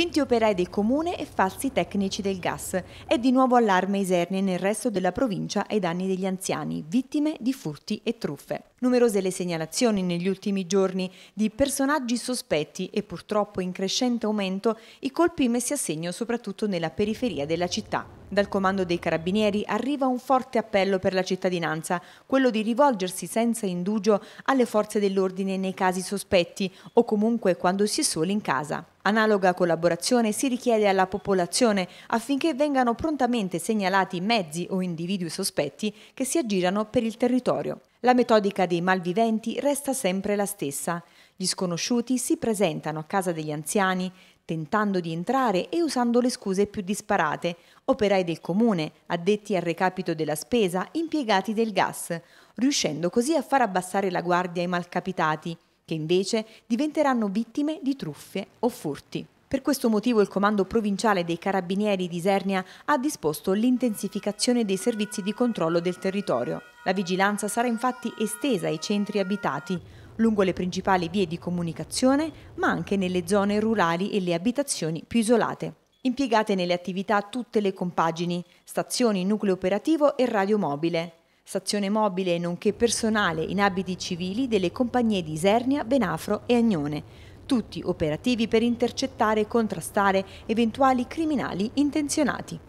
finti operai del comune e falsi tecnici del gas. È di nuovo allarme Isernia nel resto della provincia ai danni degli anziani, vittime di furti e truffe. Numerose le segnalazioni negli ultimi giorni di personaggi sospetti e purtroppo in crescente aumento i colpi messi a segno soprattutto nella periferia della città. Dal comando dei carabinieri arriva un forte appello per la cittadinanza, quello di rivolgersi senza indugio alle forze dell'ordine nei casi sospetti o comunque quando si è soli in casa. Analoga collaborazione si richiede alla popolazione affinché vengano prontamente segnalati mezzi o individui sospetti che si aggirano per il territorio. La metodica dei malviventi resta sempre la stessa. Gli sconosciuti si presentano a casa degli anziani, tentando di entrare e usando le scuse più disparate, operai del comune, addetti al recapito della spesa, impiegati del gas, riuscendo così a far abbassare la guardia ai malcapitati, che invece diventeranno vittime di truffe o furti. Per questo motivo il Comando Provinciale dei Carabinieri di Isernia ha disposto l'intensificazione dei servizi di controllo del territorio. La vigilanza sarà infatti estesa ai centri abitati, lungo le principali vie di comunicazione, ma anche nelle zone rurali e le abitazioni più isolate. Impiegate nelle attività tutte le compagini, stazioni, nucleo operativo e radiomobile stazione mobile nonché personale in abiti civili delle compagnie di Isernia, Benafro e Agnone, tutti operativi per intercettare e contrastare eventuali criminali intenzionati.